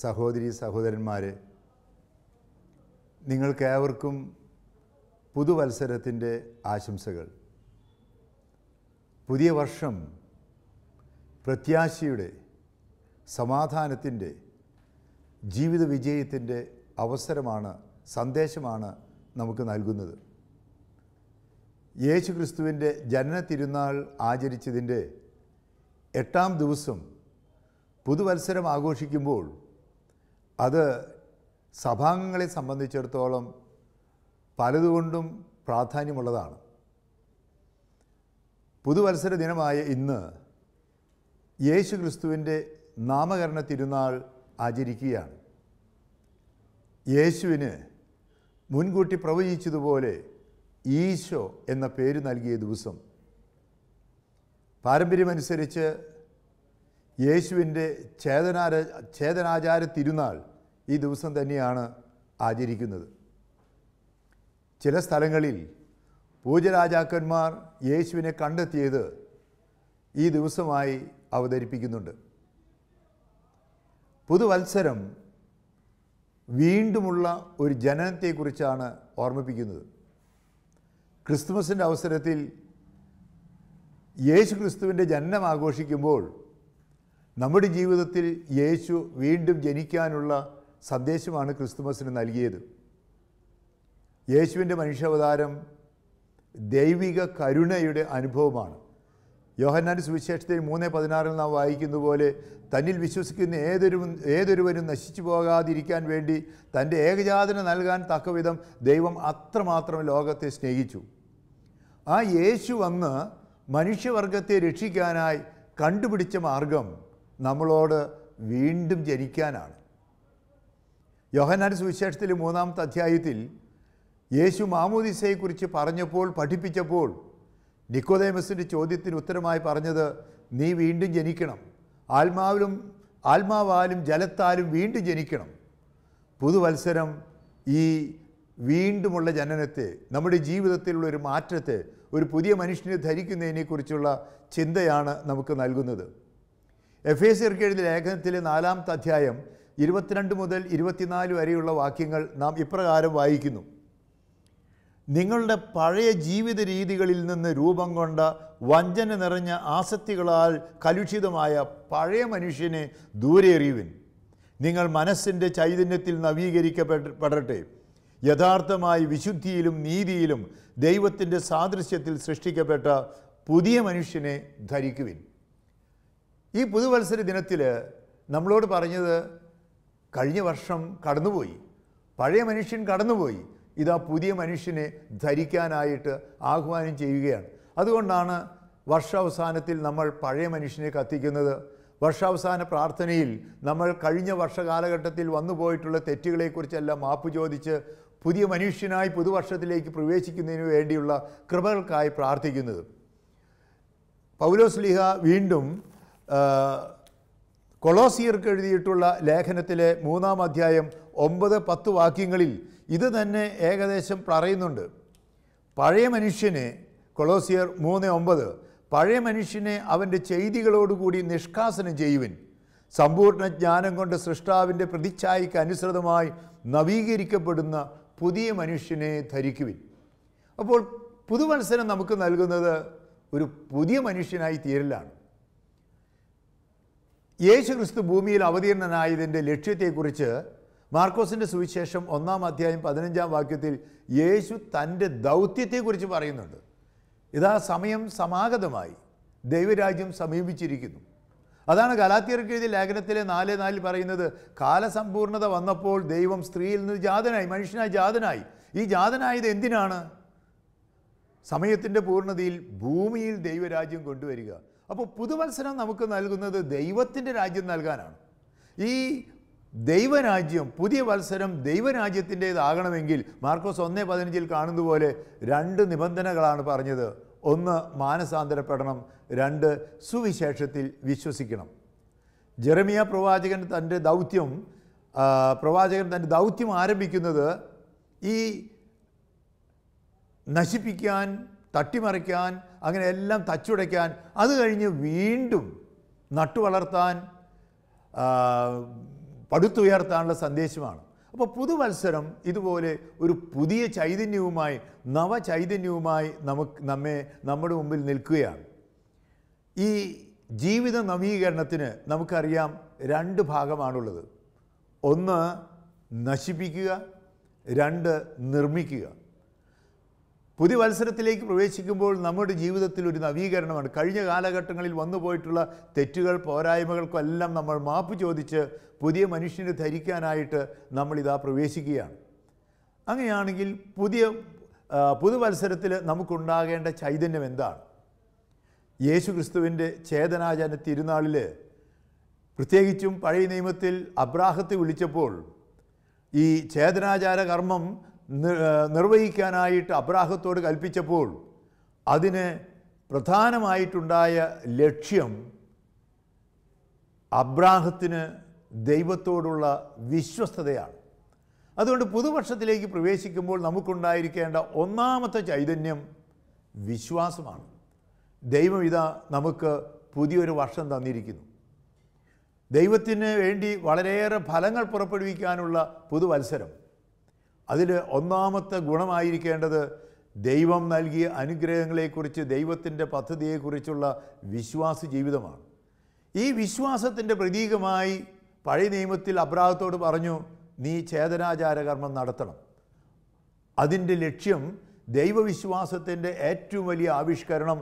സഹോദരി സഹോദരന്മാരെ നിങ്ങൾക്കേവർക്കും പുതുവത്സരത്തിൻ്റെ ആശംസകൾ പുതിയ വർഷം പ്രത്യാശയുടെ സമാധാനത്തിൻ്റെ ജീവിത വിജയത്തിൻ്റെ അവസരമാണ് സന്ദേശമാണ് നമുക്ക് നൽകുന്നത് യേശു ക്രിസ്തുവിൻ്റെ ജനന തിരുനാൾ ആചരിച്ചതിൻ്റെ എട്ടാം ദിവസം പുതുവത്സരം ആഘോഷിക്കുമ്പോൾ അത് സഭാംഗങ്ങളെ സംബന്ധിച്ചിടത്തോളം പലതുകൊണ്ടും പ്രാധാന്യമുള്ളതാണ് പുതുവത്സര ദിനമായ ഇന്ന് യേശു ക്രിസ്തുവിൻ്റെ നാമകരണ തിരുനാൾ ആചരിക്കുകയാണ് യേശുവിന് മുൻകൂട്ടി പ്രവചിച്ചതുപോലെ ഈശോ എന്ന പേര് നൽകിയ ദിവസം പാരമ്പര്യമനുസരിച്ച് യേശുവിൻ്റെ ചേതനാര ചേതനാചാര തിരുനാൾ ഈ ദിവസം തന്നെയാണ് ആചരിക്കുന്നത് ചില സ്ഥലങ്ങളിൽ പൂജരാജാക്കന്മാർ യേശുവിനെ കണ്ടെത്തിയത് ഈ ദിവസമായി അവതരിപ്പിക്കുന്നുണ്ട് പുതുവത്സരം വീണ്ടുമുള്ള ഒരു ജനനത്തെക്കുറിച്ചാണ് ഓർമ്മിപ്പിക്കുന്നത് ക്രിസ്തുമസിൻ്റെ അവസരത്തിൽ യേശു ക്രിസ്തുവിൻ്റെ ജനനം ആഘോഷിക്കുമ്പോൾ നമ്മുടെ ജീവിതത്തിൽ യേശു വീണ്ടും ജനിക്കാനുള്ള സന്ദേശമാണ് ക്രിസ്തുമസിന് നൽകിയത് യേശുവിൻ്റെ മനുഷ്യാവതാരം ദൈവിക കരുണയുടെ അനുഭവമാണ് യോഹന്നാൻ്റെ സുവിശേഷത്തിൽ മൂന്ന് പതിനാറിൽ നാം വായിക്കുന്ന പോലെ തന്നിൽ വിശ്വസിക്കുന്ന ഏതൊരു ഏതൊരുവനും നശിച്ചു പോകാതിരിക്കാൻ വേണ്ടി തൻ്റെ ഏകജാതന നൽകാൻ തക്കവിധം ദൈവം അത്രമാത്രം ലോകത്തെ സ്നേഹിച്ചു ആ യേശു വന്ന് മനുഷ്യവർഗത്തെ രക്ഷിക്കാനായി കണ്ടുപിടിച്ച മാർഗം നമ്മളോട് വീണ്ടും ജനിക്കാനാണ് യോഹനാൻ സുവിശേഷത്തിൽ മൂന്നാമത്തെ അധ്യായത്തിൽ യേശു മാമോദിസയെക്കുറിച്ച് പറഞ്ഞപ്പോൾ പഠിപ്പിച്ചപ്പോൾ നിക്കോദേമസിൻ്റെ ചോദ്യത്തിന് ഉത്തരമായി പറഞ്ഞത് നീ വീണ്ടും ജനിക്കണം ആത്മാവിലും ആത്മാവാലും ജലത്താലും വീണ്ടും ജനിക്കണം പുതുവത്സരം ഈ വീണ്ടുമുള്ള ജനനത്തെ നമ്മുടെ ജീവിതത്തിലുള്ള ഒരു മാറ്റത്തെ ഒരു പുതിയ മനുഷ്യനെ ധരിക്കുന്നതിനെക്കുറിച്ചുള്ള ചിന്തയാണ് നമുക്ക് നൽകുന്നത് എഫ് എ സിർക്കെഴുതി ലേഖനത്തിലെ നാലാമത്തെ അധ്യായം ഇരുപത്തിരണ്ട് മുതൽ ഇരുപത്തിനാല് വരെയുള്ള വാക്യങ്ങൾ നാം ഇപ്രകാരം വായിക്കുന്നു നിങ്ങളുടെ പഴയ ജീവിത രീതികളിൽ നിന്ന് രൂപം കൊണ്ട വഞ്ചന നിറഞ്ഞ ആസക്തികളാൽ കലുഷിതമായ പഴയ മനുഷ്യനെ ദൂരെ നിങ്ങൾ മനസ്സിൻ്റെ ചൈതന്യത്തിൽ നവീകരിക്കപ്പെടട്ടെ യഥാർത്ഥമായി വിശുദ്ധിയിലും നീതിയിലും ദൈവത്തിൻ്റെ സാദൃശ്യത്തിൽ സൃഷ്ടിക്കപ്പെട്ട പുതിയ മനുഷ്യനെ ധരിക്കുവിൻ ഈ പുതുവത്സര ദിനത്തിൽ നമ്മളോട് പറഞ്ഞത് കഴിഞ്ഞ വർഷം കടന്നുപോയി പഴയ മനുഷ്യൻ കടന്നുപോയി ഇതാ പുതിയ മനുഷ്യനെ ധരിക്കാനായിട്ട് ആഹ്വാനം ചെയ്യുകയാണ് അതുകൊണ്ടാണ് വർഷാവസാനത്തിൽ നമ്മൾ പഴയ മനുഷ്യനെ കത്തിക്കുന്നത് വർഷാവസാന പ്രാർത്ഥനയിൽ നമ്മൾ കഴിഞ്ഞ വർഷ കാലഘട്ടത്തിൽ വന്നുപോയിട്ടുള്ള തെറ്റുകളെക്കുറിച്ചെല്ലാം മാപ്പ് ചോദിച്ച് പുതിയ മനുഷ്യനായി പുതുവർഷത്തിലേക്ക് പ്രവേശിക്കുന്നതിന് വേണ്ടിയുള്ള കൃപകൾക്കായി പ്രാർത്ഥിക്കുന്നത് പൗലോസ്ലിഹ വീണ്ടും കൊളോസിയർക്ക് എഴുതിയിട്ടുള്ള ലേഖനത്തിലെ മൂന്നാം അധ്യായം ഒമ്പത് പത്ത് വാക്യങ്ങളിൽ ഇത് തന്നെ ഏകദേശം പറയുന്നുണ്ട് പഴയ മനുഷ്യനെ കൊളോസിയർ മൂന്ന് ഒമ്പത് പഴയ മനുഷ്യനെ അവൻ്റെ ചെയ്തികളോടുകൂടി നിഷ്കാസനം ചെയ്യുവിൻ സമ്പൂർണ്ണ ജ്ഞാനം കൊണ്ട് സൃഷ്ടാവിൻ്റെ പ്രതിച്ഛായയ്ക്ക് അനുസൃതമായി നവീകരിക്കപ്പെടുന്ന പുതിയ മനുഷ്യനെ ധരിക്കുവിൻ അപ്പോൾ പുതുമത്സരം നമുക്ക് നൽകുന്നത് ഒരു പുതിയ മനുഷ്യനായി തീരലാണ് യേശു ക്രിസ്തു ഭൂമിയിൽ അവതീർണനായതിൻ്റെ ലക്ഷ്യത്തെക്കുറിച്ച് മാർക്കോസിൻ്റെ സുവിശേഷം ഒന്നാം അധ്യായം പതിനഞ്ചാം വാക്യത്തിൽ യേശു തൻ്റെ ദൗത്യത്തെക്കുറിച്ച് പറയുന്നുണ്ട് ഇതാ സമയം സമാഗതമായി ദൈവരാജ്യം സമീപിച്ചിരിക്കുന്നു അതാണ് കലാത്തിയർക്കെഴുതി ലേഖനത്തിലെ നാല് നാലിൽ പറയുന്നത് കാലസമ്പൂർണത വന്നപ്പോൾ ദൈവം സ്ത്രീയിൽ നിന്ന് ജാതനായി മനുഷ്യനായി ജാതനായി ഈ ജാതനായത് എന്തിനാണ് സമയത്തിൻ്റെ പൂർണ്ണതയിൽ ഭൂമിയിൽ ദൈവരാജ്യം കൊണ്ടുവരിക അപ്പോൾ പുതുവത്സരം നമുക്ക് നൽകുന്നത് ദൈവത്തിൻ്റെ രാജ്യം നൽകാനാണ് ഈ ദൈവരാജ്യം പുതിയ വത്സരം ദൈവരാജ്യത്തിൻ്റേതാകണമെങ്കിൽ മാർക്കോസ് ഒന്ന് പതിനഞ്ചിൽ കാണുന്ന പോലെ രണ്ട് നിബന്ധനകളാണ് പറഞ്ഞത് ഒന്ന് മാനസാന്തരപ്പെടണം രണ്ട് സുവിശേഷത്തിൽ വിശ്വസിക്കണം ജെറമിയ പ്രവാചകൻ തൻ്റെ ദൗത്യം പ്രവാചകൻ തൻ്റെ ദൗത്യം ആരംഭിക്കുന്നത് ഈ നശിപ്പിക്കാൻ തട്ടിമറിക്കാൻ അങ്ങനെ എല്ലാം തച്ചുടയ്ക്കാൻ അത് കഴിഞ്ഞ് വീണ്ടും നട്ടുവളർത്താൻ പടുത്തുയർത്താനുള്ള സന്ദേശമാണ് അപ്പോൾ പുതുവത്സരം ഇതുപോലെ ഒരു പുതിയ ചൈതന്യവുമായി നവചൈതന്യവുമായി നമുക്ക് നമ്മെ നമ്മുടെ മുമ്പിൽ നിൽക്കുകയാണ് ഈ ജീവിത നവീകരണത്തിന് നമുക്കറിയാം രണ്ട് ഭാഗമാണുള്ളത് ഒന്ന് നശിപ്പിക്കുക രണ്ട് നിർമ്മിക്കുക പുതിയ മത്സരത്തിലേക്ക് പ്രവേശിക്കുമ്പോൾ നമ്മുടെ ജീവിതത്തിൽ ഒരു നവീകരണമാണ് കഴിഞ്ഞ കാലഘട്ടങ്ങളിൽ വന്നുപോയിട്ടുള്ള തെറ്റുകൾ പോരായ്മകൾക്കെല്ലാം നമ്മൾ മാപ്പ് ചോദിച്ച് പുതിയ മനുഷ്യന് ധരിക്കാനായിട്ട് നമ്മളിതാ പ്രവേശിക്കുകയാണ് അങ്ങനെയാണെങ്കിൽ പുതിയ പുതുവത്സരത്തിൽ നമുക്കുണ്ടാകേണ്ട ചൈതന്യം എന്താണ് യേശു ക്രിസ്തുവിൻ്റെ ചേതനാചാര തിരുനാളിൽ പ്രത്യേകിച്ചും പഴയ നിയമത്തിൽ അബ്രാഹത്തെ വിളിച്ചപ്പോൾ ഈ ചേതനാചാര കർമ്മം നിർവഹിക്കാനായിട്ട് അബ്രാഹത്തോട് കൽപ്പിച്ചപ്പോൾ അതിന് പ്രധാനമായിട്ടുണ്ടായ ലക്ഷ്യം അബ്രാഹത്തിന് ദൈവത്തോടുള്ള വിശ്വസ്തതയാണ് അതുകൊണ്ട് പുതുവർഷത്തിലേക്ക് പ്രവേശിക്കുമ്പോൾ നമുക്കുണ്ടായിരിക്കേണ്ട ഒന്നാമത്തെ ചൈതന്യം വിശ്വാസമാണ് ദൈവം ഇതാ നമുക്ക് പുതിയൊരു വർഷം തന്നിരിക്കുന്നു ദൈവത്തിന് വേണ്ടി വളരെയേറെ ഫലങ്ങൾ പുറപ്പെടുവിക്കാനുള്ള പുതുവത്സരം അതിൽ ഒന്നാമത്തെ ഗുണമായിരിക്കേണ്ടത് ദൈവം നൽകിയ അനുഗ്രഹങ്ങളെക്കുറിച്ച് ദൈവത്തിൻ്റെ പദ്ധതിയെക്കുറിച്ചുള്ള വിശ്വാസ ജീവിതമാണ് ഈ വിശ്വാസത്തിൻ്റെ പ്രതീകമായി പഴയ നിയമത്തിൽ അബ്രാഹത്തോട് പറഞ്ഞു നീ ഛേദനാചാരകർമ്മം നടത്തണം അതിൻ്റെ ലക്ഷ്യം ദൈവവിശ്വാസത്തിൻ്റെ ഏറ്റവും വലിയ ആവിഷ്കരണം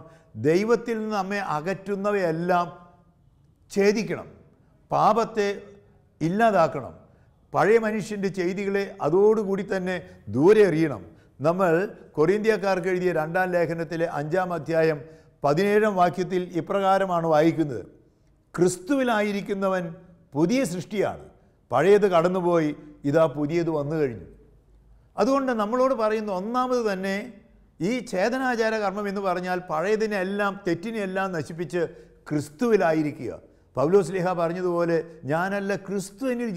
ദൈവത്തിൽ നിന്ന് നമ്മെ അകറ്റുന്നവയെല്ലാം ഛേദിക്കണം പാപത്തെ ഇല്ലാതാക്കണം പഴയ മനുഷ്യൻ്റെ ചെയ്തികളെ അതോടുകൂടി തന്നെ ദൂരെ എറിയണം നമ്മൾ കൊറിന്ത്യക്കാർക്ക് എഴുതിയ രണ്ടാം ലേഖനത്തിലെ അഞ്ചാം അധ്യായം പതിനേഴാം വാക്യത്തിൽ ഇപ്രകാരമാണ് വായിക്കുന്നത് ക്രിസ്തുവിലായിരിക്കുന്നവൻ പുതിയ സൃഷ്ടിയാണ് പഴയത് കടന്നുപോയി ഇതാ പുതിയത് വന്നു കഴിഞ്ഞു അതുകൊണ്ട് നമ്മളോട് പറയുന്ന ഒന്നാമത് തന്നെ ഈ ചേതനാചാര കർമ്മം എന്ന് പറഞ്ഞാൽ പഴയതിനെല്ലാം തെറ്റിനെല്ലാം നശിപ്പിച്ച് ക്രിസ്തുവിലായിരിക്കുക പൗലോസ് ലേഹ പറഞ്ഞതുപോലെ ഞാനല്ല ക്രിസ്തുവിനിൽ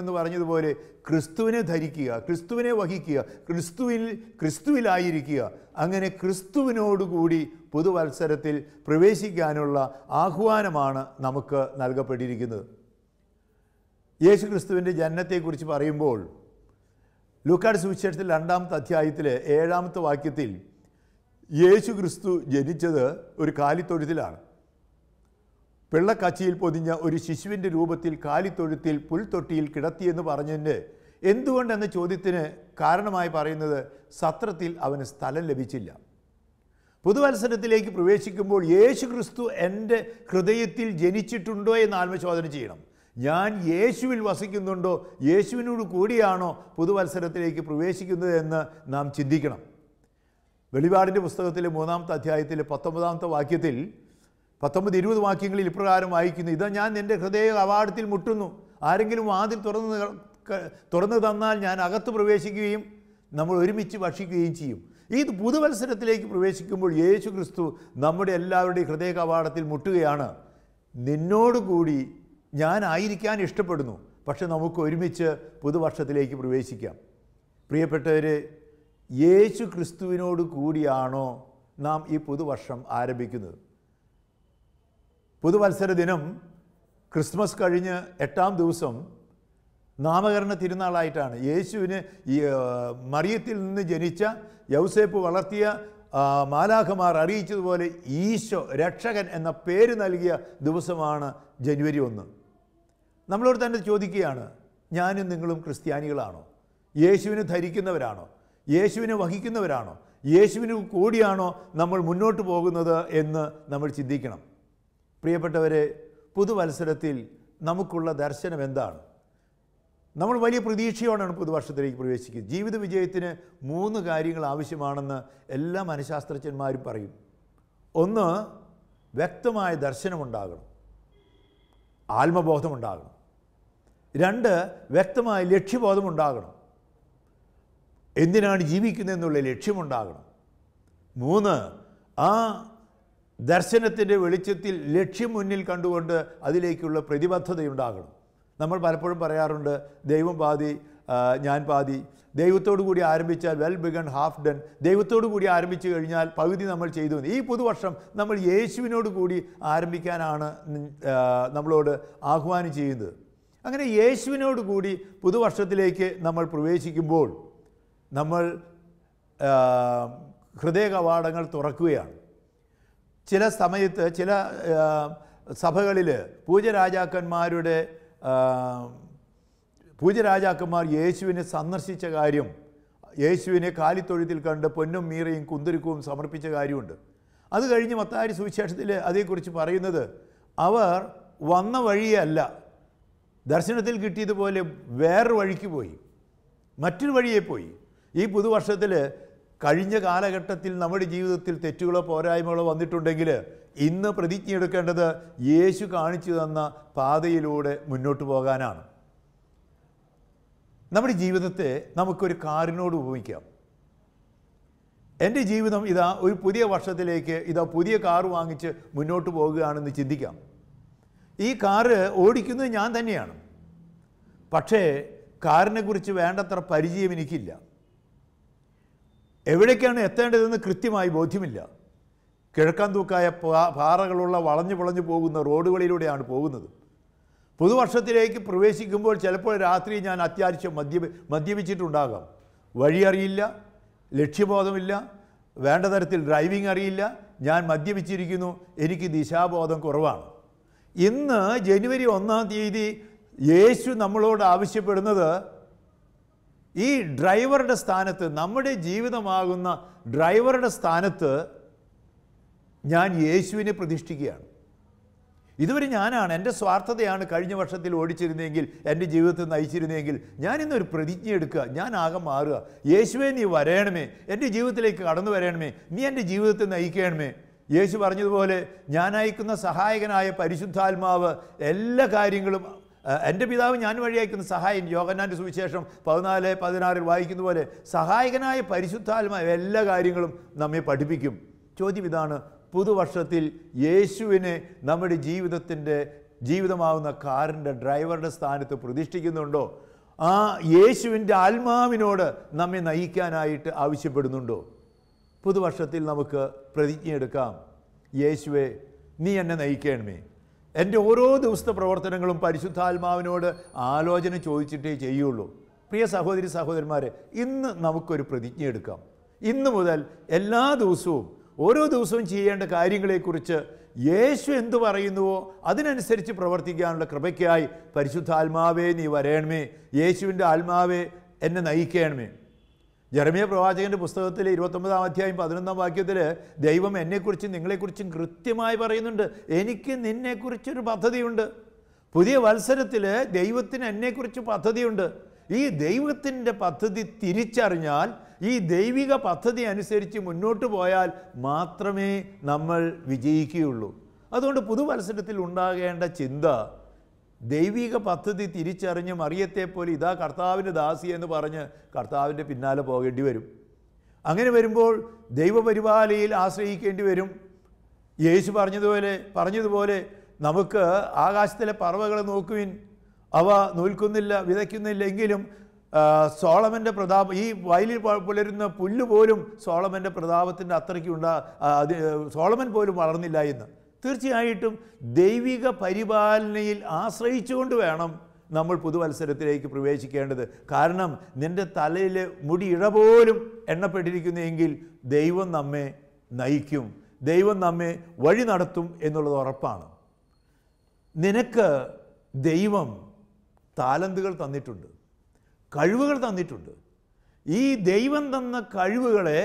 എന്ന് പറഞ്ഞതുപോലെ ക്രിസ്തുവിനെ ധരിക്കുക ക്രിസ്തുവിനെ വഹിക്കുക ക്രിസ്തുവിൽ ക്രിസ്തുവിലായിരിക്കുക അങ്ങനെ ക്രിസ്തുവിനോടുകൂടി പുതുവത്സരത്തിൽ പ്രവേശിക്കാനുള്ള ആഹ്വാനമാണ് നമുക്ക് നൽകപ്പെട്ടിരിക്കുന്നത് യേശു ക്രിസ്തുവിൻ്റെ ജനനത്തെക്കുറിച്ച് പറയുമ്പോൾ ലുക്കാട് സുവിശേഷത്തിൽ രണ്ടാമത്തെ അധ്യായത്തിലെ ഏഴാമത്തെ വാക്യത്തിൽ യേശു ക്രിസ്തു ജനിച്ചത് ഒരു കാലിത്തൊഴുത്തിലാണ് വെള്ളക്കാച്ചിയിൽ പൊതിഞ്ഞ ഒരു ശിശുവിൻ്റെ രൂപത്തിൽ കാലിത്തൊഴുത്തിൽ പുൽത്തൊട്ടിയിൽ കിടത്തിയെന്ന് പറഞ്ഞതിന് എന്തുകൊണ്ടെന്ന ചോദ്യത്തിന് കാരണമായി പറയുന്നത് സത്രത്തിൽ അവന് സ്ഥലം ലഭിച്ചില്ല പുതുവത്സരത്തിലേക്ക് പ്രവേശിക്കുമ്പോൾ യേശു ക്രിസ്തു എൻ്റെ ഹൃദയത്തിൽ ജനിച്ചിട്ടുണ്ടോ എന്ന് ആത്മശോധന ചെയ്യണം ഞാൻ യേശുവിൽ വസിക്കുന്നുണ്ടോ യേശുവിനോട് കൂടിയാണോ പുതുവത്സരത്തിലേക്ക് പ്രവേശിക്കുന്നത് എന്ന് നാം ചിന്തിക്കണം വെളിപാടിൻ്റെ പുസ്തകത്തിലെ മൂന്നാമത്തെ അധ്യായത്തിലെ പത്തൊമ്പതാമത്തെ വാക്യത്തിൽ പത്തൊമ്പത് ഇരുപത് വാക്യങ്ങളിൽ ഇപ്രകാരം വായിക്കുന്നു ഇതാ ഞാൻ എൻ്റെ ഹൃദയ കവാടത്തിൽ മുട്ടുന്നു ആരെങ്കിലും വാതിൽ തുറന്ന് തുറന്നു തന്നാൽ ഞാൻ അകത്ത് പ്രവേശിക്കുകയും നമ്മൾ ഒരുമിച്ച് ഭക്ഷിക്കുകയും ചെയ്യും ഈ പുതുവത്സരത്തിലേക്ക് പ്രവേശിക്കുമ്പോൾ യേശു ക്രിസ്തു നമ്മുടെ എല്ലാവരുടെയും ഹൃദയ കവാടത്തിൽ മുട്ടുകയാണ് നിന്നോടുകൂടി ഞാനായിരിക്കാൻ ഇഷ്ടപ്പെടുന്നു പക്ഷെ നമുക്ക് ഒരുമിച്ച് പുതുവർഷത്തിലേക്ക് പ്രവേശിക്കാം പ്രിയപ്പെട്ടവർ യേശു ക്രിസ്തുവിനോട് കൂടിയാണോ നാം ഈ പുതുവർഷം ആരംഭിക്കുന്നത് പുതുവത്സര ദിനം ക്രിസ്മസ് കഴിഞ്ഞ് എട്ടാം ദിവസം നാമകരണ തിരുനാളായിട്ടാണ് യേശുവിന് ഈ മറിയത്തിൽ നിന്ന് ജനിച്ച യൗസേപ്പ് വളർത്തിയ മാലാഖമാർ അറിയിച്ചതുപോലെ ഈശോ രക്ഷകൻ എന്ന പേര് നൽകിയ ദിവസമാണ് ജനുവരി ഒന്ന് നമ്മളോട് തന്നെ ചോദിക്കുകയാണ് ഞാനും നിങ്ങളും ക്രിസ്ത്യാനികളാണോ യേശുവിനെ ധരിക്കുന്നവരാണോ യേശുവിനെ വഹിക്കുന്നവരാണോ യേശുവിന് കൂടിയാണോ നമ്മൾ മുന്നോട്ട് പോകുന്നത് എന്ന് നമ്മൾ ചിന്തിക്കണം പ്രിയപ്പെട്ടവരെ പുതുവത്സരത്തിൽ നമുക്കുള്ള ദർശനം എന്താണ് നമ്മൾ വലിയ പ്രതീക്ഷയോടെയാണ് പുതുവർഷത്തിലേക്ക് പ്രവേശിക്കുന്നത് ജീവിത വിജയത്തിന് മൂന്ന് കാര്യങ്ങൾ ആവശ്യമാണെന്ന് എല്ലാ മനഃശാസ്ത്രജ്ഞന്മാരും പറയും ഒന്ന് വ്യക്തമായ ദർശനമുണ്ടാകണം ആത്മബോധമുണ്ടാകണം രണ്ട് വ്യക്തമായ ലക്ഷ്യബോധമുണ്ടാകണം എന്തിനാണ് ജീവിക്കുന്നതെന്നുള്ള ലക്ഷ്യമുണ്ടാകണം മൂന്ന് ആ ദർശനത്തിൻ്റെ വെളിച്ചത്തിൽ ലക്ഷ്യം മുന്നിൽ കണ്ടുകൊണ്ട് അതിലേക്കുള്ള പ്രതിബദ്ധതയുണ്ടാകണം നമ്മൾ പലപ്പോഴും പറയാറുണ്ട് ദൈവം പാതി ഞാൻ പാതി ദൈവത്തോടു കൂടി ആരംഭിച്ചാൽ വെൽ ബിഗൺ ഹാഫ് ഡൺ ദൈവത്തോടു കൂടി ആരംഭിച്ചു കഴിഞ്ഞാൽ പകുതി നമ്മൾ ചെയ്തു ഈ പുതുവർഷം നമ്മൾ യേശുവിനോട് കൂടി ആരംഭിക്കാനാണ് നമ്മളോട് ആഹ്വാനം ചെയ്യുന്നത് അങ്ങനെ യേശുവിനോട് കൂടി പുതുവർഷത്തിലേക്ക് നമ്മൾ പ്രവേശിക്കുമ്പോൾ നമ്മൾ ഹൃദയ കവാടങ്ങൾ തുറക്കുകയാണ് ചില സമയത്ത് ചില സഭകളിൽ പൂജരാജാക്കന്മാരുടെ പൂജരാജാക്കന്മാർ യേശുവിനെ സന്ദർശിച്ച കാര്യം യേശുവിനെ കാലിത്തൊഴുത്തിൽ കണ്ട് പൊന്നും മീറയും കുന്തിരുക്കവും സമർപ്പിച്ച കാര്യമുണ്ട് അത് കഴിഞ്ഞ് മത്താരി സുവിശേഷത്തിൽ അതേക്കുറിച്ച് പറയുന്നത് അവർ വന്ന വഴിയല്ല ദർശനത്തിൽ കിട്ടിയതുപോലെ വേറൊരു വഴിക്ക് പോയി മറ്റൊരു വഴിയെ പോയി ഈ പുതുവർഷത്തിൽ കഴിഞ്ഞ കാലഘട്ടത്തിൽ നമ്മുടെ ജീവിതത്തിൽ തെറ്റുകളോ പോരായ്മകളോ വന്നിട്ടുണ്ടെങ്കിൽ ഇന്ന് പ്രതിജ്ഞ എടുക്കേണ്ടത് യേശു കാണിച്ചു തന്ന പാതയിലൂടെ മുന്നോട്ട് പോകാനാണ് നമ്മുടെ ജീവിതത്തെ നമുക്കൊരു കാറിനോട് ഉപമിക്കാം എൻ്റെ ജീവിതം ഇതാ ഒരു പുതിയ വർഷത്തിലേക്ക് ഇതാ പുതിയ കാർ വാങ്ങിച്ച് മുന്നോട്ട് പോകുകയാണെന്ന് ചിന്തിക്കാം ഈ കാറ് ഓടിക്കുന്നത് ഞാൻ തന്നെയാണ് പക്ഷേ കാറിനെക്കുറിച്ച് വേണ്ടത്ര പരിചയം എനിക്കില്ല എവിടേക്കാണ് എത്തേണ്ടതെന്ന് കൃത്യമായി ബോധ്യമില്ല കിഴക്കാന്തൂക്കായ പാറകളുള്ള വളഞ്ഞു വളഞ്ഞു പോകുന്ന റോഡുകളിലൂടെയാണ് പോകുന്നത് പുതുവർഷത്തിലേക്ക് പ്രവേശിക്കുമ്പോൾ ചിലപ്പോൾ രാത്രി ഞാൻ അത്യാവശ്യം മദ്യ മദ്യപിച്ചിട്ടുണ്ടാകാം വഴിയറിയില്ല ലക്ഷ്യബോധമില്ല വേണ്ട തരത്തിൽ ഡ്രൈവിംഗ് അറിയില്ല ഞാൻ മദ്യപിച്ചിരിക്കുന്നു എനിക്ക് ദിശാബോധം കുറവാണ് ഇന്ന് ജനുവരി ഒന്നാം തീയതി യേശു നമ്മളോട് ആവശ്യപ്പെടുന്നത് ഈ ഡ്രൈവറുടെ സ്ഥാനത്ത് നമ്മുടെ ജീവിതമാകുന്ന ഡ്രൈവറുടെ സ്ഥാനത്ത് ഞാൻ യേശുവിനെ പ്രതിഷ്ഠിക്കുകയാണ് ഇതുവരെ ഞാനാണ് എൻ്റെ സ്വാർത്ഥതയാണ് കഴിഞ്ഞ വർഷത്തിൽ ഓടിച്ചിരുന്നെങ്കിൽ എൻ്റെ ജീവിതത്തിൽ നയിച്ചിരുന്നെങ്കിൽ ഞാനിന്നൊരു പ്രതിജ്ഞ എടുക്കുക ഞാൻ ആകെ മാറുക യേശുവെ നീ വരയണമേ എൻ്റെ ജീവിതത്തിലേക്ക് കടന്നു വരണമേ നീ എൻ്റെ ജീവിതത്തെ നയിക്കണമേ യേശു പറഞ്ഞതുപോലെ ഞാൻ അയക്കുന്ന സഹായകനായ പരിശുദ്ധാത്മാവ് എല്ലാ കാര്യങ്ങളും എൻ്റെ പിതാവ് ഞാൻ വഴിയാക്കുന്ന സഹായം യോഗനാൻ്റെ സുവിശേഷം പതിനാല് പതിനാറിൽ വായിക്കുന്ന പോലെ സഹായകനായ പരിശുദ്ധാത്മാവ് എല്ലാ കാര്യങ്ങളും നമ്മെ പഠിപ്പിക്കും ചോദ്യം ഇതാണ് പുതുവർഷത്തിൽ യേശുവിനെ നമ്മുടെ ജീവിതത്തിൻ്റെ ജീവിതമാവുന്ന കാറിൻ്റെ ഡ്രൈവറുടെ സ്ഥാനത്ത് പ്രതിഷ്ഠിക്കുന്നുണ്ടോ ആ യേശുവിൻ്റെ ആത്മാവിനോട് നമ്മെ നയിക്കാനായിട്ട് ആവശ്യപ്പെടുന്നുണ്ടോ പുതുവർഷത്തിൽ നമുക്ക് പ്രതിജ്ഞയെടുക്കാം യേശുവെ നീ എന്നെ നയിക്കണമേ എൻ്റെ ഓരോ ദിവസത്തെ പ്രവർത്തനങ്ങളും പരിശുദ്ധാത്മാവിനോട് ആലോചന ചോദിച്ചിട്ടേ ചെയ്യുള്ളൂ പ്രിയ സഹോദരി സഹോദരന്മാരെ ഇന്ന് നമുക്കൊരു പ്രതിജ്ഞ എടുക്കാം ഇന്ന് മുതൽ എല്ലാ ദിവസവും ഓരോ ദിവസവും ചെയ്യേണ്ട കാര്യങ്ങളെക്കുറിച്ച് യേശു എന്തു പറയുന്നുവോ അതിനനുസരിച്ച് പ്രവർത്തിക്കാനുള്ള കൃപയ്ക്കായി പരിശുദ്ധാത്മാവേ നീ വരയണമേ യേശുവിൻ്റെ ആത്മാവേ എന്നെ നയിക്കണമേ ജർമിയ പ്രവാചകൻ്റെ പുസ്തകത്തിൽ ഇരുപത്തൊമ്പതാം അധ്യായം പതിനൊന്നാം വാക്യത്തിൽ ദൈവം എന്നെക്കുറിച്ചും നിങ്ങളെക്കുറിച്ചും കൃത്യമായി പറയുന്നുണ്ട് എനിക്ക് നിന്നെക്കുറിച്ചൊരു പദ്ധതിയുണ്ട് പുതിയ വത്സരത്തിൽ ദൈവത്തിന് എന്നെക്കുറിച്ച് പദ്ധതിയുണ്ട് ഈ ദൈവത്തിൻ്റെ പദ്ധതി തിരിച്ചറിഞ്ഞാൽ ഈ ദൈവിക പദ്ധതി അനുസരിച്ച് മുന്നോട്ട് പോയാൽ മാത്രമേ നമ്മൾ വിജയിക്കുകയുള്ളൂ അതുകൊണ്ട് പുതുവത്സരത്തിൽ ഉണ്ടാകേണ്ട ചിന്ത ദൈവിക പദ്ധതി തിരിച്ചറിഞ്ഞ് മറിയത്തെ പോലെ ഇതാ കർത്താവിൻ്റെ ദാസി എന്ന് പറഞ്ഞ് കർത്താവിൻ്റെ പിന്നാലെ പോകേണ്ടി വരും അങ്ങനെ വരുമ്പോൾ ദൈവപരിപാലയിൽ ആശ്രയിക്കേണ്ടി വരും യേശു പറഞ്ഞതുപോലെ പറഞ്ഞതുപോലെ നമുക്ക് ആകാശത്തിലെ പറവകളെ നോക്കുവിൻ അവ നൂൽക്കുന്നില്ല വിതയ്ക്കുന്നില്ല എങ്കിലും സോളമൻ്റെ പ്രതാപം ഈ വയലിൽ പുലരുന്ന പുല്ല് പോലും സോളമൻ്റെ പ്രതാപത്തിൻ്റെ അത് സോളമൻ പോലും വളർന്നില്ല എന്ന് തീർച്ചയായിട്ടും ദൈവിക പരിപാലനയിൽ ആശ്രയിച്ചുകൊണ്ട് വേണം നമ്മൾ പുതുവത്സരത്തിലേക്ക് പ്രവേശിക്കേണ്ടത് കാരണം നിൻ്റെ തലയിലെ മുടി ഇഴ പോലും എണ്ണപ്പെട്ടിരിക്കുന്നെങ്കിൽ ദൈവം നമ്മെ നയിക്കും ദൈവം നമ്മെ വഴി നടത്തും എന്നുള്ളത് ഉറപ്പാണ് നിനക്ക് ദൈവം താലന്തുകൾ തന്നിട്ടുണ്ട് കഴിവുകൾ തന്നിട്ടുണ്ട് ഈ ദൈവം തന്ന കഴിവുകളെ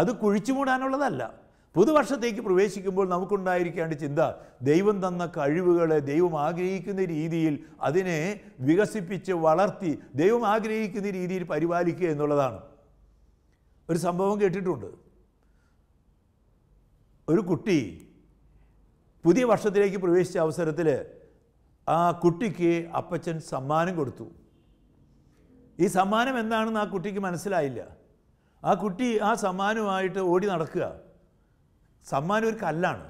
അത് കുഴിച്ചു മൂടാനുള്ളതല്ല പുതുവർഷത്തേക്ക് പ്രവേശിക്കുമ്പോൾ നമുക്കുണ്ടായിരിക്കേണ്ട ചിന്ത ദൈവം തന്ന കഴിവുകളെ ദൈവം ആഗ്രഹിക്കുന്ന രീതിയിൽ അതിനെ വികസിപ്പിച്ച് വളർത്തി ദൈവം ആഗ്രഹിക്കുന്ന രീതിയിൽ പരിപാലിക്കുക എന്നുള്ളതാണ് ഒരു സംഭവം കേട്ടിട്ടുണ്ട് ഒരു കുട്ടി പുതിയ വർഷത്തിലേക്ക് പ്രവേശിച്ച അവസരത്തിൽ ആ കുട്ടിക്ക് അപ്പച്ചൻ സമ്മാനം കൊടുത്തു ഈ സമ്മാനം എന്താണെന്ന് ആ കുട്ടിക്ക് മനസ്സിലായില്ല ആ കുട്ടി ആ സമ്മാനമായിട്ട് ഓടി നടക്കുക സമ്മാനം ഒരു കല്ലാണ്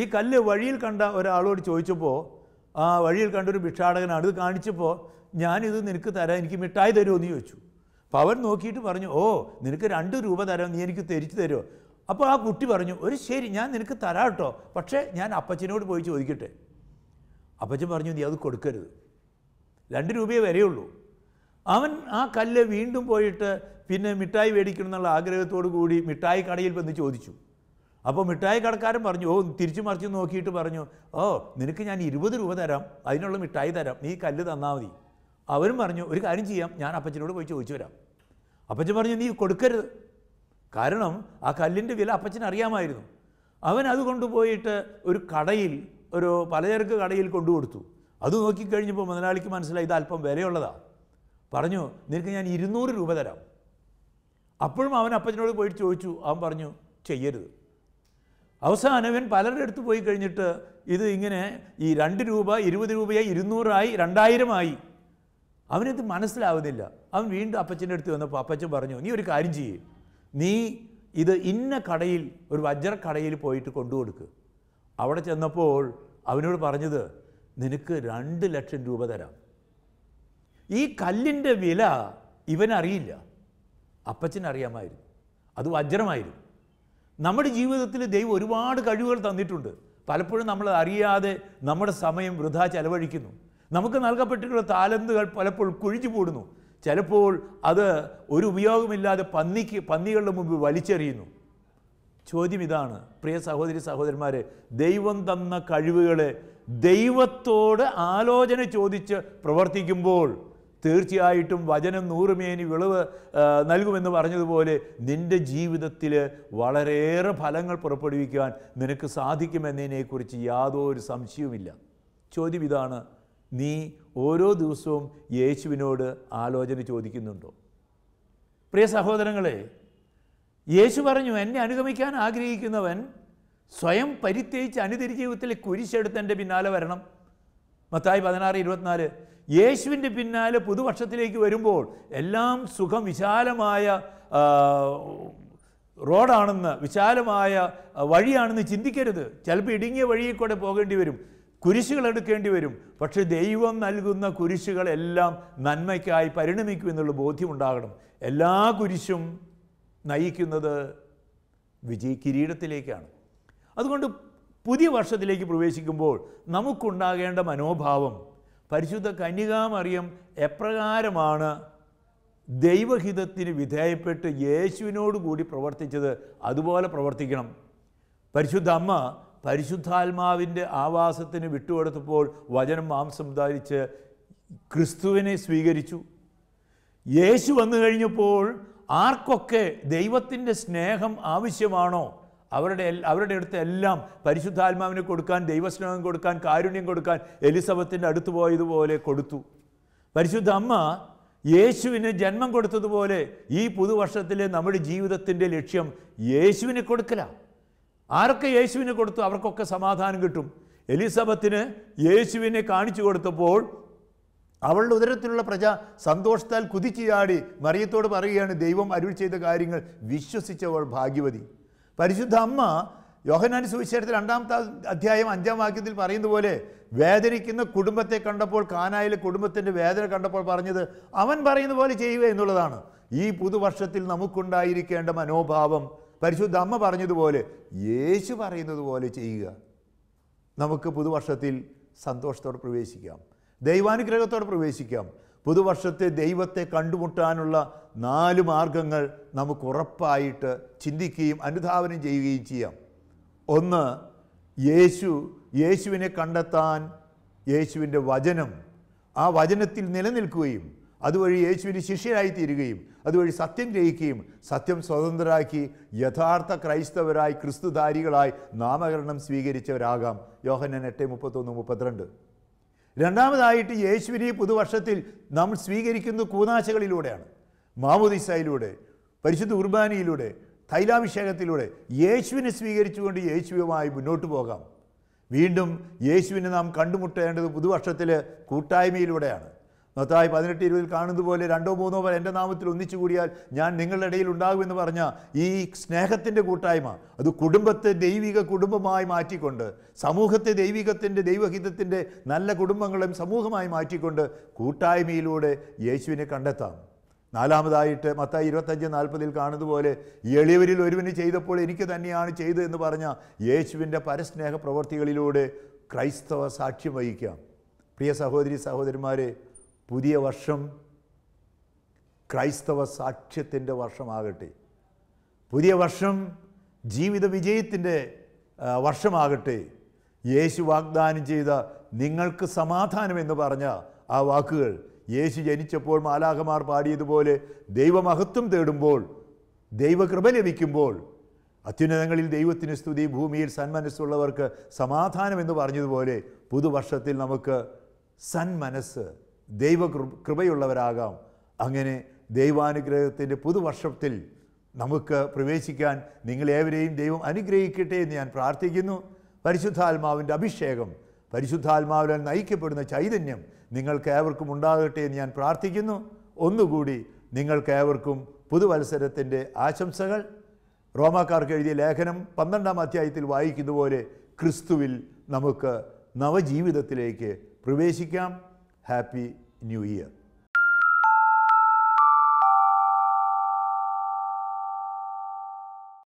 ഈ കല്ല് വഴിയിൽ കണ്ട ഒരാളോട് ചോദിച്ചപ്പോൾ ആ വഴിയിൽ കണ്ടൊരു ഭിക്ഷാടകനാണ് ഇത് കാണിച്ചപ്പോൾ ഞാനിത് നിനക്ക് തരാം എനിക്ക് മിഠായി തരുമോ എന്ന് ചോദിച്ചു അപ്പോൾ അവൻ നോക്കിയിട്ട് പറഞ്ഞു ഓ നിനക്ക് രണ്ട് രൂപ തരാം നീ എനിക്ക് തിരിച്ചു തരുമോ അപ്പോൾ ആ കുട്ടി പറഞ്ഞു ഒരു ശരി ഞാൻ നിനക്ക് തരാം കേട്ടോ പക്ഷേ ഞാൻ അപ്പച്ചനോട് പോയി ചോദിക്കട്ടെ അപ്പച്ചൻ പറഞ്ഞു നീ അത് കൊടുക്കരുത് രണ്ട് രൂപയേ വരെയുള്ളൂ അവൻ ആ കല്ല് വീണ്ടും പോയിട്ട് പിന്നെ മിഠായി മേടിക്കണം എന്നുള്ള ആഗ്രഹത്തോടു കൂടി മിഠായി കടയിൽ വന്ന് ചോദിച്ചു അപ്പോൾ മിഠായി കടക്കാരൻ പറഞ്ഞു ഓ തിരിച്ചു മറിച്ച് നോക്കിയിട്ട് പറഞ്ഞു ഓ നിനക്ക് ഞാൻ ഇരുപത് രൂപ തരാം അതിനുള്ള മിഠായി തരാം നീ കല്ല് തന്നാൽ മതി അവരും പറഞ്ഞു ഒരു കാര്യം ചെയ്യാം ഞാൻ അപ്പച്ചനോട് പോയി ചോദിച്ചു വരാം അപ്പച്ചൻ പറഞ്ഞു നീ കൊടുക്കരുത് കാരണം ആ കല്ലിൻ്റെ വില അപ്പച്ചൻ അറിയാമായിരുന്നു അവൻ അത് കൊണ്ടുപോയിട്ട് ഒരു കടയിൽ ഒരു പലചരക്ക് കടയിൽ കൊണ്ടു കൊടുത്തു അത് നോക്കിക്കഴിഞ്ഞപ്പോൾ മുതലാളിക്ക് മനസ്സിലായി ഇത് അല്പം വിലയുള്ളതാണ് പറഞ്ഞു നിനക്ക് ഞാൻ ഇരുന്നൂറ് രൂപ തരാം അപ്പോഴും അവൻ അപ്പച്ചനോട് പോയിട്ട് ചോദിച്ചു അവൻ പറഞ്ഞു ചെയ്യരുത് അവസാനം ഇവൻ പലരുടെ അടുത്ത് പോയി കഴിഞ്ഞിട്ട് ഇത് ഇങ്ങനെ ഈ രണ്ട് രൂപ ഇരുപത് രൂപയായി ഇരുന്നൂറായി രണ്ടായിരമായി അവനത് മനസ്സിലാവുന്നില്ല അവൻ വീണ്ടും അപ്പച്ചൻ്റെ അടുത്ത് വന്നപ്പോൾ അപ്പച്ചൻ പറഞ്ഞു നീ ഒരു കാര്യം ചെയ്യേ നീ ഇത് ഇന്ന കടയിൽ ഒരു വജ്രക്കടയിൽ പോയിട്ട് കൊണ്ടുകൊടുക്ക് അവിടെ ചെന്നപ്പോൾ അവനോട് പറഞ്ഞത് നിനക്ക് രണ്ട് ലക്ഷം രൂപ തരാം ഈ കല്ലിൻ്റെ വില ഇവനറിയില്ല അപ്പച്ചനറിയാമായിരുന്നു അത് വജ്രമായിരുന്നു നമ്മുടെ ജീവിതത്തിൽ ദൈവം ഒരുപാട് കഴിവുകൾ തന്നിട്ടുണ്ട് പലപ്പോഴും നമ്മൾ അറിയാതെ നമ്മുടെ സമയം വൃഥാ ചെലവഴിക്കുന്നു നമുക്ക് നൽകപ്പെട്ടിട്ടുള്ള താലന്തുകൾ പലപ്പോൾ കുഴിച്ചു കൂടുന്നു ചിലപ്പോൾ അത് ഒരു ഉപയോഗമില്ലാതെ പന്നിക്ക് പന്നികളുടെ മുമ്പിൽ വലിച്ചെറിയുന്നു ചോദ്യം ഇതാണ് പ്രിയ സഹോദരി സഹോദരന്മാരെ ദൈവം തന്ന കഴിവുകളെ ദൈവത്തോട് ആലോചന ചോദിച്ച് പ്രവർത്തിക്കുമ്പോൾ തീർച്ചയായിട്ടും വചനം നൂറുമേനി വിളവ് നൽകുമെന്ന് പറഞ്ഞതുപോലെ നിൻ്റെ ജീവിതത്തിൽ വളരെയേറെ ഫലങ്ങൾ പുറപ്പെടുവിക്കുവാൻ നിനക്ക് സാധിക്കുമെന്നതിനെക്കുറിച്ച് യാതൊരു സംശയവുമില്ല ചോദ്യം ഇതാണ് നീ ഓരോ ദിവസവും യേശുവിനോട് ആലോചന ചോദിക്കുന്നുണ്ടോ പ്രിയ സഹോദരങ്ങളെ യേശു പറഞ്ഞു എന്നെ അനുഗമിക്കാൻ ആഗ്രഹിക്കുന്നവൻ സ്വയം പരിത്യജിച്ച് അനുതിരി ജീവിതത്തിലെ കുരിശെടുത്ത് എൻ്റെ പിന്നാലെ വരണം മത്തായി പതിനാറ് ഇരുപത്തിനാല് യേശുവിൻ്റെ പിന്നാലെ പുതുവർഷത്തിലേക്ക് വരുമ്പോൾ എല്ലാം സുഖം വിശാലമായ റോഡാണെന്ന് വിശാലമായ വഴിയാണെന്ന് ചിന്തിക്കരുത് ചിലപ്പോൾ ഇടുങ്ങിയ വഴിയിൽ കൂടെ പോകേണ്ടി വരും കുരിശുകൾ എടുക്കേണ്ടി വരും പക്ഷെ ദൈവം നൽകുന്ന കുരിശുകളെല്ലാം നന്മയ്ക്കായി എന്നുള്ള ബോധ്യമുണ്ടാകണം എല്ലാ കുരിശും നയിക്കുന്നത് വിജയ് കിരീടത്തിലേക്കാണ് അതുകൊണ്ട് പുതിയ വർഷത്തിലേക്ക് പ്രവേശിക്കുമ്പോൾ നമുക്കുണ്ടാകേണ്ട മനോഭാവം പരിശുദ്ധ കന്യകാമറിയം എപ്രകാരമാണ് ദൈവഹിതത്തിന് വിധേയപ്പെട്ട് യേശുവിനോട് കൂടി പ്രവർത്തിച്ചത് അതുപോലെ പ്രവർത്തിക്കണം പരിശുദ്ധ അമ്മ പരിശുദ്ധാത്മാവിൻ്റെ ആവാസത്തിന് വിട്ടുകൊടുത്തപ്പോൾ വചനം മാംസം ധാരിച്ച് ക്രിസ്തുവിനെ സ്വീകരിച്ചു യേശു വന്നു കഴിഞ്ഞപ്പോൾ ആർക്കൊക്കെ ദൈവത്തിൻ്റെ സ്നേഹം ആവശ്യമാണോ അവരുടെ അവരുടെ അടുത്ത് എല്ലാം പരിശുദ്ധാത്മാവിനെ കൊടുക്കാൻ ദൈവസ്നേഹം കൊടുക്കാൻ കാരുണ്യം കൊടുക്കാൻ എലിസബത്തിൻ്റെ അടുത്ത് പോയതുപോലെ കൊടുത്തു പരിശുദ്ധ അമ്മ യേശുവിന് ജന്മം കൊടുത്തതുപോലെ ഈ പുതുവർഷത്തിലെ നമ്മുടെ ജീവിതത്തിൻ്റെ ലക്ഷ്യം യേശുവിനെ കൊടുക്കല ആരൊക്കെ യേശുവിനെ കൊടുത്തു അവർക്കൊക്കെ സമാധാനം കിട്ടും എലിസബത്തിന് യേശുവിനെ കാണിച്ചു കൊടുത്തപ്പോൾ അവളുടെ ഉദരത്തിലുള്ള പ്രജ സന്തോഷത്താൽ കുതിച്ചു ചാടി മറിയത്തോട് പറയുകയാണ് ദൈവം അരുൾ ചെയ്ത കാര്യങ്ങൾ വിശ്വസിച്ചവൾ ഭാഗ്യവതി പരിശുദ്ധ അമ്മ യോഹനാൻ്റെ സുവിശേഷത്തിൽ രണ്ടാമത്തെ അധ്യായം അഞ്ചാം വാക്യത്തിൽ പറയുന്നത് പോലെ വേദനിക്കുന്ന കുടുംബത്തെ കണ്ടപ്പോൾ കാനായിലെ കുടുംബത്തിൻ്റെ വേദന കണ്ടപ്പോൾ പറഞ്ഞത് അവൻ പറയുന്ന പോലെ ചെയ്യുക എന്നുള്ളതാണ് ഈ പുതുവർഷത്തിൽ നമുക്കുണ്ടായിരിക്കേണ്ട മനോഭാവം പരിശുദ്ധ അമ്മ പറഞ്ഞതുപോലെ യേശു പറയുന്നത് പോലെ ചെയ്യുക നമുക്ക് പുതുവർഷത്തിൽ സന്തോഷത്തോടെ പ്രവേശിക്കാം ദൈവാനുഗ്രഹത്തോടെ പ്രവേശിക്കാം പുതുവർഷത്തെ ദൈവത്തെ കണ്ടുമുട്ടാനുള്ള നാല് മാർഗങ്ങൾ നമുക്ക് ഉറപ്പായിട്ട് ചിന്തിക്കുകയും അനുധാവനം ചെയ്യുകയും ചെയ്യാം ഒന്ന് യേശു യേശുവിനെ കണ്ടെത്താൻ യേശുവിൻ്റെ വചനം ആ വചനത്തിൽ നിലനിൽക്കുകയും അതുവഴി യേശുവിന് ശിഷ്യനായി തീരുകയും അതുവഴി സത്യം ഗ്രഹിക്കുകയും സത്യം സ്വതന്ത്രരാക്കി യഥാർത്ഥ ക്രൈസ്തവരായി ക്രിസ്തുധാരികളായി നാമകരണം സ്വീകരിച്ചവരാകാം യോഹനൻ എട്ട് മുപ്പത്തൊന്ന് മുപ്പത്തിരണ്ട് രണ്ടാമതായിട്ട് യേശുവിനെ പുതുവർഷത്തിൽ നാം സ്വീകരിക്കുന്ന കൂനാശകളിലൂടെയാണ് മാമോദിസയിലൂടെ പരിശുദ്ധ കുർബാനയിലൂടെ തൈലാഭിഷേകത്തിലൂടെ യേശുവിനെ സ്വീകരിച്ചുകൊണ്ട് യേശുവുമായി മുന്നോട്ട് പോകാം വീണ്ടും യേശുവിനെ നാം കണ്ടുമുട്ടേണ്ടത് പുതുവർഷത്തിൽ കൂട്ടായ്മയിലൂടെയാണ് മത്തായി പതിനെട്ട് ഇരുപതിൽ കാണുന്നത് പോലെ രണ്ടോ മൂന്നോ പേർ എൻ്റെ നാമത്തിൽ ഒന്നിച്ചു കൂടിയാൽ ഞാൻ നിങ്ങളുടെ ഇടയിൽ ഉണ്ടാകുമെന്ന് പറഞ്ഞാൽ ഈ സ്നേഹത്തിൻ്റെ കൂട്ടായ്മ അത് കുടുംബത്തെ ദൈവിക കുടുംബമായി മാറ്റിക്കൊണ്ട് സമൂഹത്തെ ദൈവികത്തിൻ്റെ ദൈവഹിതത്തിൻ്റെ നല്ല കുടുംബങ്ങളും സമൂഹമായി മാറ്റിക്കൊണ്ട് കൂട്ടായ്മയിലൂടെ യേശുവിനെ കണ്ടെത്താം നാലാമതായിട്ട് മത്തായി ഇരുപത്തഞ്ച് നാൽപ്പതിൽ കാണുന്നതുപോലെ എളിയവരിൽ ഒരുവന് ചെയ്തപ്പോൾ എനിക്ക് തന്നെയാണ് ചെയ്തത് എന്ന് പറഞ്ഞാൽ യേശുവിൻ്റെ പരസ്നേഹ പ്രവർത്തികളിലൂടെ ക്രൈസ്തവ സാക്ഷ്യം വഹിക്കാം പ്രിയ സഹോദരി സഹോദരന്മാരെ പുതിയ വർഷം ക്രൈസ്തവ സാക്ഷ്യത്തിൻ്റെ വർഷമാകട്ടെ പുതിയ വർഷം ജീവിത വിജയത്തിൻ്റെ വർഷമാകട്ടെ യേശു വാഗ്ദാനം ചെയ്ത നിങ്ങൾക്ക് സമാധാനം എന്ന് പറഞ്ഞ ആ വാക്കുകൾ യേശു ജനിച്ചപ്പോൾ മാലാഖമാർ പാടിയതുപോലെ ദൈവമഹത്വം തേടുമ്പോൾ ദൈവകൃപ ലഭിക്കുമ്പോൾ അത്യുന്നതങ്ങളിൽ ദൈവത്തിന് സ്തുതി ഭൂമിയിൽ സന്മനസ്സുള്ളവർക്ക് സമാധാനം എന്ന് പറഞ്ഞതുപോലെ പുതുവർഷത്തിൽ നമുക്ക് സന്മനസ്സ് ദൈവ കൃപയുള്ളവരാകാം അങ്ങനെ ദൈവാനുഗ്രഹത്തിൻ്റെ പുതുവർഷത്തിൽ നമുക്ക് പ്രവേശിക്കാൻ നിങ്ങളേവരെയും ദൈവം അനുഗ്രഹിക്കട്ടെ എന്ന് ഞാൻ പ്രാർത്ഥിക്കുന്നു പരിശുദ്ധാത്മാവിൻ്റെ അഭിഷേകം പരിശുദ്ധാത്മാവിനാൽ നയിക്കപ്പെടുന്ന ചൈതന്യം നിങ്ങൾക്ക് ഏവർക്കും ഉണ്ടാകട്ടെ എന്ന് ഞാൻ പ്രാർത്ഥിക്കുന്നു ഒന്നുകൂടി നിങ്ങൾക്ക് ഏവർക്കും പുതുവത്സരത്തിൻ്റെ ആശംസകൾ റോമാക്കാർക്ക് എഴുതിയ ലേഖനം പന്ത്രണ്ടാം അധ്യായത്തിൽ വായിക്കുന്നതുപോലെ ക്രിസ്തുവിൽ നമുക്ക് നവജീവിതത്തിലേക്ക് പ്രവേശിക്കാം Happy New Year.